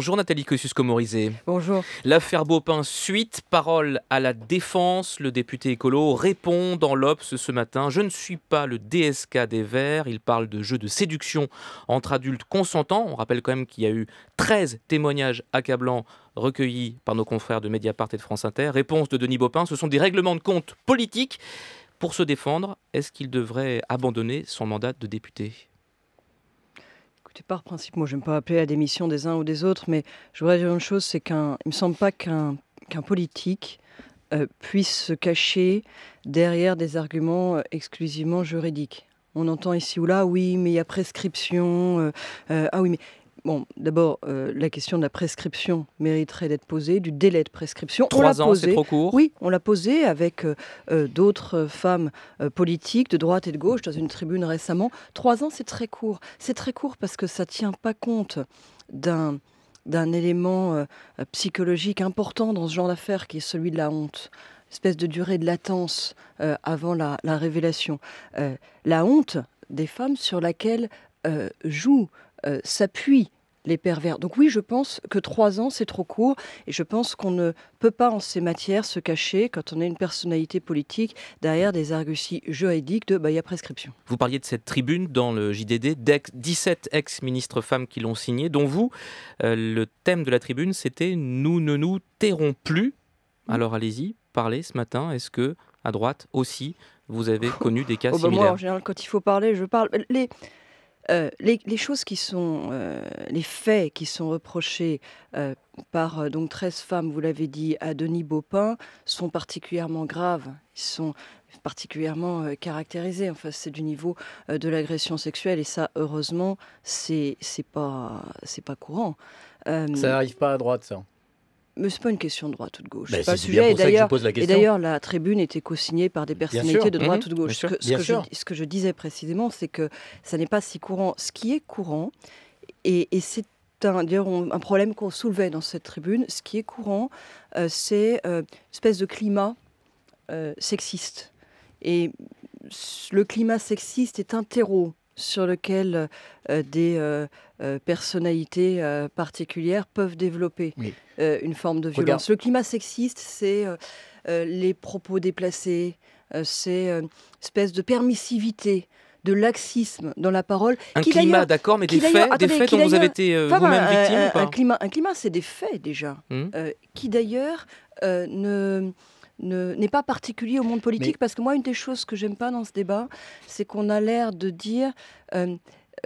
Bonjour Nathalie Kosciusko-Morizet. Bonjour. L'affaire Beaupin suite, parole à la défense. Le député écolo répond dans l'Obs ce matin Je ne suis pas le DSK des Verts. Il parle de jeu de séduction entre adultes consentants. On rappelle quand même qu'il y a eu 13 témoignages accablants recueillis par nos confrères de Mediapart et de France Inter. Réponse de Denis Baupin Ce sont des règlements de compte politiques. Pour se défendre, est-ce qu'il devrait abandonner son mandat de député Écoutez, par principe, moi, je pas appeler à des démission des uns ou des autres, mais je voudrais dire une chose, c'est qu'il il me semble pas qu'un politique euh, puisse se cacher derrière des arguments euh, exclusivement juridiques. On entend ici ou là, oui, mais il y a prescription. Euh, ah oui, mais Bon, d'abord, euh, la question de la prescription mériterait d'être posée, du délai de prescription. Trois ans, c'est trop court. Oui, on l'a posé avec euh, euh, d'autres femmes politiques de droite et de gauche dans une tribune récemment. Trois ans, c'est très court. C'est très court parce que ça ne tient pas compte d'un d'un élément psychologique important dans ce genre d'affaires qui est celui de la honte espèce de durée de latence avant la, révélation. la honte des femmes sur laquelle joue euh, s'appuient les pervers. Donc oui, je pense que trois ans, c'est trop court, et je pense qu'on ne peut pas en ces matières se cacher, quand on est une personnalité politique, derrière des arguties juridiques de bah, prescription. Vous parliez de cette tribune dans le JDD, 17 ex-ministres femmes qui l'ont signée, dont vous, euh, le thème de la tribune, c'était « Nous ne nous tairons plus ». Alors allez-y, parlez ce matin, est-ce que à droite aussi, vous avez connu des cas similaires. Oh, bah, moi, en général, quand il faut parler, je parle. Les, euh, les, choses qui sont, euh, les faits qui sont reprochés euh, par donc 13 femmes, vous l'avez dit, à Denis Baupin, sont particulièrement graves. Ils sont particulièrement caractérisés, Enfin, c'est du niveau de l'agression sexuelle et ça, heureusement, c'est c'est pas c'est pas courant. ça n'arrive pas à droite, ça. Mais c'est pas une question de droite ou de gauche. Bah, c'est pas sujet. Et d'ailleurs, la, et d'ailleurs, la tribune était co-signée par des personnalités de droite mhm. ou de gauche. Ce que, ce, que je, disais précisément, c'est que ça n'est pas si courant. Ce qui est courant, et, c'est un, un, problème qu'on soulevait dans cette tribune, ce qui est courant, euh, c'est euh, une espèce de climat euh, sexiste. Et le climat sexiste est un terreau sur lequel euh, des euh, euh, personnalités particulières peuvent développer une forme de violence. Le climat sexiste, c'est les propos déplacés, c'est une espèce de permissivité de laxisme dans la parole. Un climat, d'accord, mais des faits, des faits dont vous avez été vous-même victime un, un climat, un climat c'est des faits déjà, mmh. qui d'ailleurs ne n'est pas particulier au monde politique, parce que moi, une des choses que j'aime pas dans ce débat, c'est qu'on a l'air de dire euh,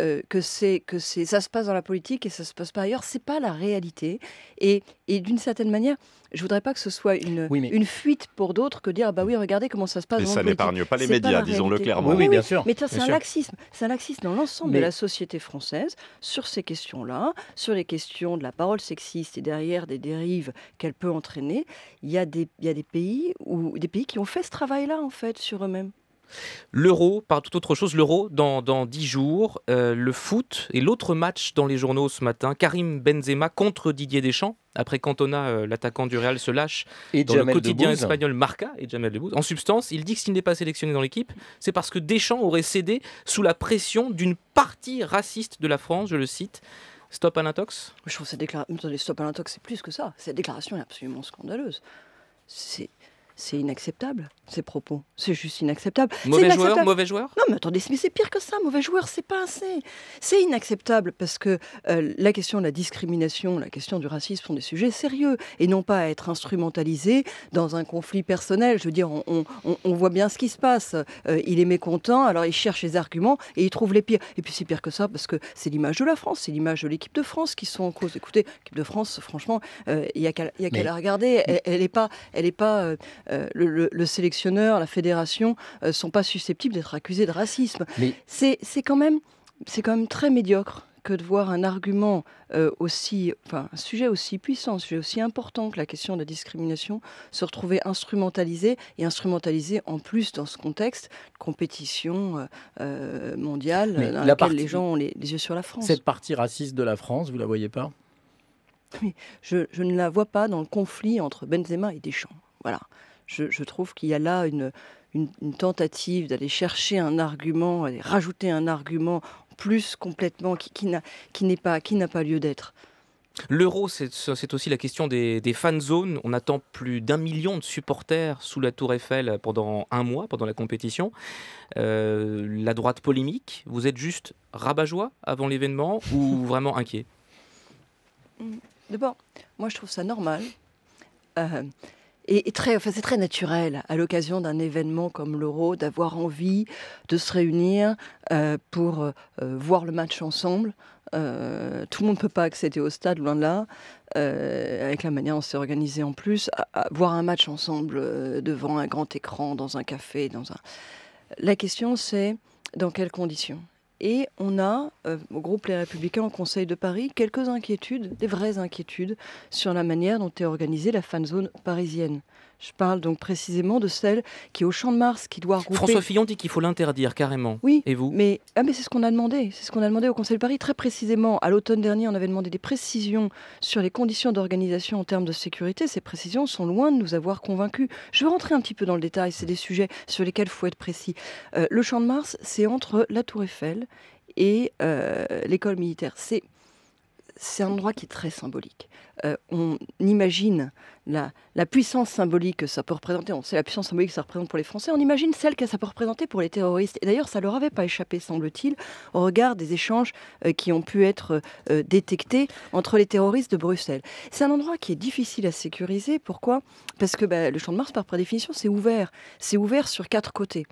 euh, que c'est que c'est ça se passe dans la politique et ça se passe pas ailleurs, c'est pas la réalité. Et, d'une certaine manière, je voudrais pas que ce soit une, une fuite pour d'autres que dire ah bah oui regardez comment ça se passe. Mais ça n'épargne pas les médias, disons-le clairement. Oui, bien sûr. Mais c'est un laxisme, c'est un laxisme dans l'ensemble de la société française sur ces questions-là, sur les questions de la parole sexiste et derrière des dérives qu'elle peut entraîner. Il y a des des pays où des pays qui ont fait ce travail-là en fait sur eux-mêmes. L'euro, par toute autre chose, l'euro dans, dans 10 jours, euh, le foot et l'autre match dans les journaux ce matin, Karim Benzema contre Didier Deschamps. Après Cantona, euh, l'attaquant du Real se lâche et dans le quotidien espagnol Marca et Jamel Debbouze. En substance, il dit que s'il n'est pas sélectionné dans l'équipe, c'est parce que Deschamps aurait cédé sous la pression d'une partie raciste de la France, je le cite. Stop à l'intox Je trouve Stop à c'est plus que ça. Cette déclaration est absolument scandaleuse. C'est c'est inacceptable, ces propos. C'est juste inacceptable. Mauvais joueur, mauvais joueur Non, mais attendez, mais c'est pire que ça, mauvais joueur, c'est pas assez. C'est inacceptable parce que euh, la question de la discrimination, la question du racisme sont des sujets sérieux et non pas à être instrumentalisés dans un conflit personnel. Je veux dire, on, voit bien ce qui se passe. Euh, il est mécontent, alors il cherche les arguments et il trouve les pires. Et puis c'est pire que ça parce que c'est l'image de la France, c'est l'image de l'équipe de France qui sont en cause. Écoutez, l'équipe de France, franchement, euh, il n'y a qu'à la regarder. Elle n'est pas. Elle est pas euh, le, sélectionneur, la fédération ne euh, sont pas susceptibles d'être accusés de racisme. C'est quand même c'est quand même très médiocre que de voir un argument euh, aussi, enfin, un sujet aussi puissant, un sujet aussi important que la question de la discrimination, se retrouver instrumentalisé et instrumentalisé en plus dans ce contexte de compétition mondiale dans laquelle les gens ont les, yeux sur la France. Cette partie raciste de la France, vous la voyez pas je, je ne la vois pas dans le conflit entre Benzema et Deschamps. Voilà je, trouve qu'il y a là une, tentative d'aller chercher un argument, d'aller rajouter un argument plus complètement qui, qui n'a pas, lieu d'être. L'euro, c'est aussi la question des, des fan zones. On attend plus d'un million de supporters sous la Tour Eiffel pendant un mois, pendant la compétition. Euh, la droite polémique, vous êtes juste rabat-joie avant l'événement ou vraiment inquiet D'abord, moi je trouve ça normal. Euh, et, très, enfin, c'est très naturel à l'occasion d'un événement comme l'Euro d'avoir envie de se réunir euh, pour euh, voir le match ensemble. Euh, tout le monde ne peut pas accéder au stade, loin de là, avec la manière dont s'est organisé en plus, voir un match ensemble devant un grand écran, dans un café, dans un. La question c'est dans quelles conditions et on a, euh, au groupe Les Républicains au Conseil de Paris, quelques inquiétudes, des vraies inquiétudes, sur la manière dont est organisée la fan zone parisienne. Je parle donc précisément de celle qui est au Champ de Mars, qui doit regrouper. François Fillon dit qu'il faut l'interdire carrément. Oui. Et vous Mais, ah mais c'est ce qu'on a demandé. C'est ce qu'on a demandé au Conseil de Paris très précisément. À l'automne dernier, on avait demandé des précisions sur les conditions d'organisation en termes de sécurité. Ces précisions sont loin de nous avoir convaincus. Je vais rentrer un petit peu dans le détail. C'est des sujets sur lesquels il faut être précis. Euh, le Champ de Mars, c'est entre la Tour Eiffel et euh, l'école militaire. C'est un endroit qui est très symbolique. Euh, on imagine la, puissance symbolique que ça peut représenter, on sait la puissance symbolique que ça représente pour les Français, on imagine celle que ça peut représenter pour les terroristes. Et d'ailleurs, ça leur avait pas échappé, semble-t-il, au regard des échanges euh, qui ont pu être euh, détectés entre les terroristes de Bruxelles. C'est un endroit qui est difficile à sécuriser. Pourquoi Parce que bah, le champ de Mars, par définition, c'est ouvert. C'est ouvert sur quatre côtés.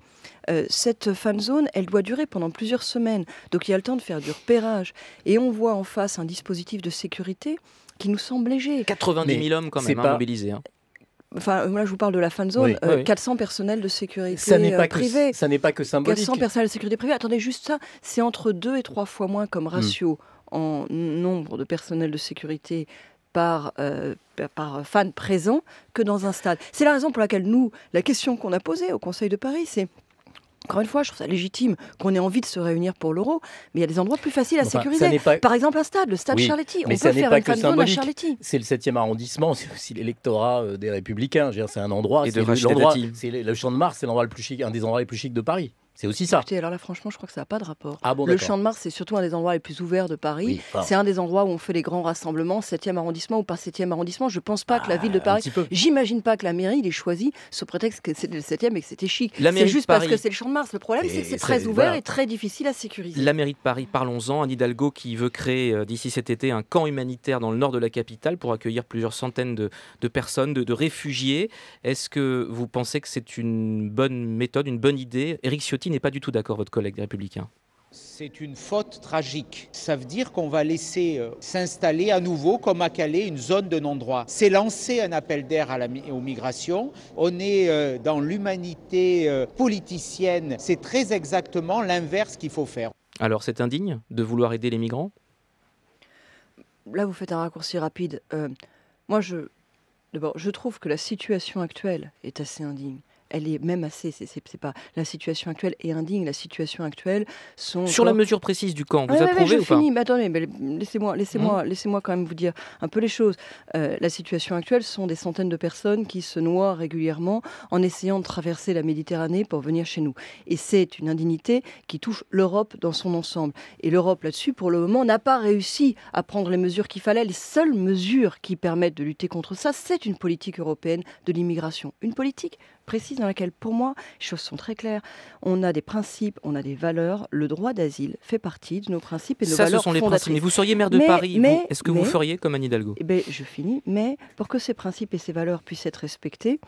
cette fan zone, elle doit durer pendant plusieurs semaines. Donc il y a le temps de faire du repérage. Et on voit en face un dispositif de sécurité qui nous semble léger. 90 000 hommes quand même hein, mobilisés. Hein. Enfin, moi je vous parle de la fan zone. 400 euh, personnels de sécurité ça euh, pas privée. ça n'est pas que symbolique. 400 personnels de sécurité privée. Attendez, juste ça, c'est entre deux et trois fois moins comme ratio hmm. en nombre de personnels de sécurité par, euh, fan par que dans un stade. C'est la raison pour laquelle nous, la question qu'on a posée au Conseil de Paris, c'est encore une fois, je trouve ça légitime qu'on ait envie de se réunir pour l'euro, mais il y a des endroits plus faciles à sécuriser. Par exemple, un stade, le stade Charletti. On peut faire un une fan zone à C'est le 7e arrondissement, c'est aussi l'électorat euh, des Républicains. C'est un endroit, c'est le champ de Mars, c'est plus chic, un des endroits les plus chics de Paris. C'est aussi ça. alors là, franchement, je crois que ça n'a pas de rapport. Ah le Champ de Mars, c'est surtout un des endroits les plus ouverts de Paris. c'est un des endroits où on fait les grands rassemblements, 7e arrondissement ou pas 7e arrondissement. Je ne pense pas que la ah, ville de Paris. J'imagine pas que la mairie l'ait choisi sous prétexte que c'est le 7e et que c'était chic. C'est juste parce que c'est le Champ de Mars. Le problème, c'est que c'est très ouvert et très difficile à sécuriser. La mairie de Paris, parlons-en. Anne Hidalgo qui veut créer euh, d'ici cet été un camp humanitaire dans le nord de la capitale pour accueillir plusieurs centaines de, personnes, de, réfugiés. Est-ce que vous pensez que c'est une bonne méthode, une bonne idée Éric n'est pas du tout d'accord, votre collègue républicain. C'est une faute tragique. Ça veut dire qu'on va laisser euh, s'installer à nouveau, comme à Calais, une zone de non-droit. C'est lancer un appel d'air à aux migrations. On est euh, dans l'humanité euh, politicienne. C'est très exactement l'inverse qu'il faut faire. Alors c'est indigne de vouloir aider les migrants Là, vous faites un raccourci rapide. moi, je, d'abord, je trouve que la situation actuelle est assez indigne elle est même assez. C'est pas la situation actuelle est indigne. La situation actuelle sont sur la mesure précise du camp. Vous avez approuvez Je finis. mais Attendez, laissez-moi, laissez mmh. laissez quand même vous dire un peu les choses. Euh, la situation actuelle sont des centaines de personnes qui se noient régulièrement en essayant de traverser la Méditerranée pour venir chez nous. Et c'est une indignité qui touche l'Europe dans son ensemble. Et l'Europe là-dessus, pour le moment, n'a pas réussi à prendre les mesures qu'il fallait. Les seules mesures qui permettent de lutter contre ça, c'est une politique européenne de l'immigration. Une politique précise dans laquelle, pour moi, les choses sont très claires. On a des principes, on a des valeurs. Le droit d'asile fait partie de nos principes et de nos valeurs. Ça, sont les Mais vous seriez maire de mais, Paris. Est-ce que vous feriez comme Anne Hidalgo eh ben, Je finis. Mais pour que ces principes et ces valeurs puissent être respectés,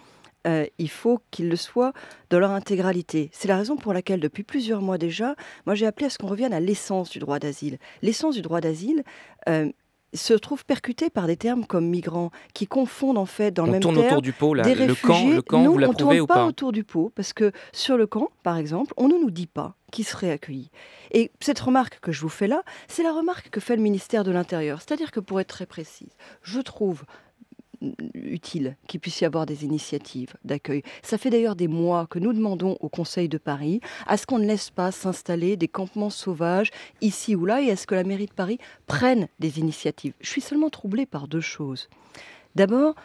euh, il faut qu'ils le soient dans leur intégralité. C'est la raison pour laquelle, depuis plusieurs mois déjà, moi j'ai appelé à ce qu'on revienne à l'essence du droit d'asile. L'essence du droit d'asile, euh, se trouvent percutés par des termes comme migrants, qui confondent en fait dans le même terme autour du pot, le Camp, le camp, Nous, vous on ne tourne pas, autour du pot, parce que sur le camp, par exemple, on ne nous dit pas qui serait accueilli. Et cette remarque que je vous fais là, c'est la remarque que fait le ministère de l'Intérieur. C'est-à-dire que pour être très précise, je trouve utile qu'il puisse y avoir des initiatives d'accueil. Ça fait d'ailleurs des mois que nous demandons au Conseil de Paris à ce qu'on ne laisse pas s'installer des campements sauvages ici ou là et à ce que la mairie de Paris prenne des initiatives. Je suis seulement troublée par deux choses. D'abord,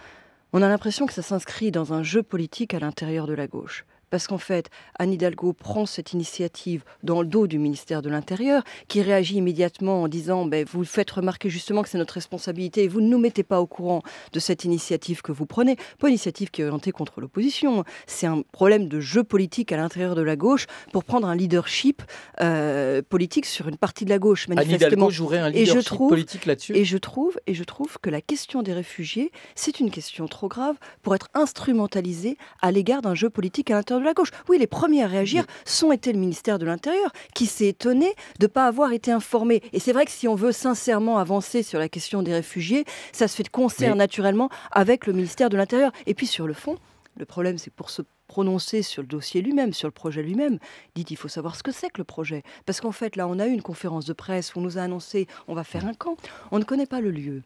on a l'impression que ça s'inscrit dans un jeu politique à l'intérieur de la gauche. Parce qu'en fait, Anne Hidalgo prend cette initiative dans le dos du ministère de l'Intérieur, qui réagit immédiatement en disant ben, Vous faites remarquer justement que c'est notre responsabilité et vous ne nous mettez pas au courant de cette initiative que vous prenez. Pas une initiative qui est orientée contre l'opposition. C'est un problème de jeu politique à l'intérieur de la gauche pour prendre un leadership euh, politique sur une partie de la gauche, manifestement. jouerait un leadership et je trouve, politique là-dessus. Et je trouve, et je trouve que la question des réfugiés, c'est une question trop grave pour être instrumentalisée à l'égard d'un jeu politique à l'intérieur la Oui, les premiers à réagir sont été le ministère de l'Intérieur, qui s'est étonné de ne pas avoir été informé. Et c'est vrai que si on veut sincèrement avancer sur la question des réfugiés, ça se fait de concert naturellement avec le ministère de l'Intérieur. Et puis sur le fond, le problème, c'est pour se prononcer sur le dossier lui-même, sur le projet lui-même. dit il faut savoir ce que c'est que le projet. Parce qu'en fait, là, on a eu une conférence de presse où on nous a annoncé on va faire un camp. On ne connaît pas le lieu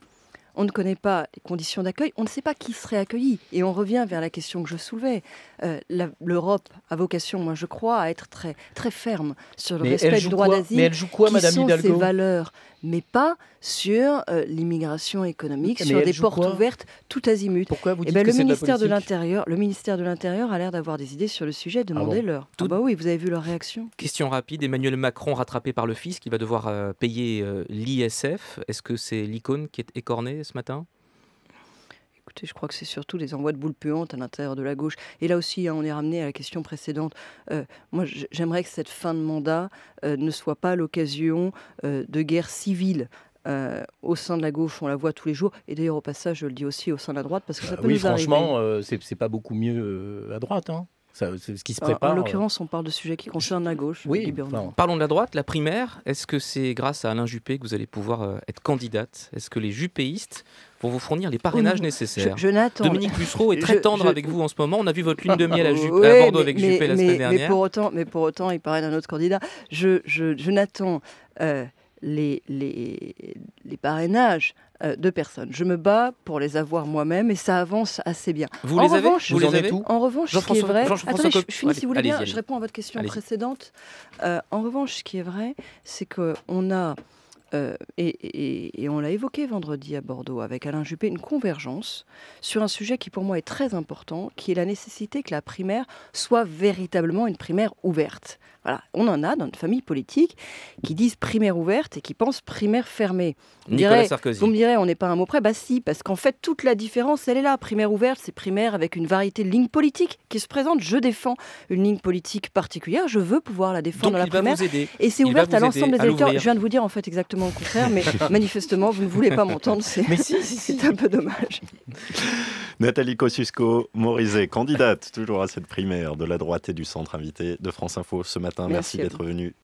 on ne connaît pas les conditions d'accueil, on ne sait pas qui serait accueilli. Et on revient vers la question que je soulevais. Euh, L'Europe a vocation, moi je crois, à être très, très ferme sur le respect du droit d'asile. Mais elle qui sont ses valeurs, mais pas sur euh, l'immigration économique, sur des portes ouvertes tout azimut. Pourquoi vous eh dites ben, le, ministère de l'Intérieur, le ministère de l'Intérieur a l'air d'avoir des idées sur le sujet, ah demandez-leur. Ah bah oui, vous avez vu leur réaction. Question rapide, Emmanuel Macron rattrapé par le fisc, qui va devoir euh, payer l'ISF. Est-ce que c'est l'icône qui est écornée ce matin Écoutez, je crois que c'est surtout des envois de boules puantes à l'intérieur de la gauche. Et là aussi, hein, on est ramené à la question précédente. Euh, moi, j'aimerais que cette fin de mandat euh, ne soit pas l'occasion euh, de guerre civile. au sein de la gauche, on la voit tous les jours, et d'ailleurs au passage, je le dis aussi au sein de la droite, parce que ça bah peut nous arriver. Oui, franchement, c'est pas beaucoup mieux à droite. Hein ce qui se prépare. En euh. l'occurrence, on parle de sujets qui concernent la gauche. Oui, parlons de la droite, la primaire. Est-ce que c'est grâce à Alain Juppé que vous allez pouvoir euh, être candidate Est-ce que les juppéistes vont vous fournir les parrainages nécessaires je, Dominique Bussereau est très tendre avec vous en ce moment. On a vu votre lune de miel à, Bordeaux avec Juppé la semaine dernière. Mais pour, autant, mais pour autant, il paraît d'un autre candidat. Je, n'attends les, parrainages euh, de personnes. Je me bats pour les avoir moi-même et ça avance assez bien. Vous les avez Vous avez En revanche, ce qui est vrai... Attendez, je, si vous je réponds à votre question précédente. Euh, en revanche, ce qui est vrai, c'est qu'on a euh, et, on l'a évoqué vendredi à Bordeaux avec Alain Juppé, une convergence sur un sujet qui pour moi est très important, qui est la nécessité que la primaire soit véritablement une primaire ouverte. Voilà, on en a dans notre famille politique qui disent primaire ouverte et qui pensent primaire fermée. dirait, Sarkozy. Vous me direz, on n'est pas un mot près. Bah si, parce qu'en fait, toute la différence, elle est là. Primaire ouverte, c'est primaire avec une variété de lignes politiques qui se présentent. Je défends une ligne politique particulière, je veux pouvoir la défendre dans la primaire. Et c'est ouverte à l'ensemble des électeurs. Je viens de vous dire en fait exactement au contraire, mais manifestement, vous ne voulez pas m'entendre. C'est si, un peu dommage. Nathalie Kosciusko-Morizet, candidate toujours à cette primaire de la droite et du centre, invitée de France Info ce matin. Merci, Merci d'être venue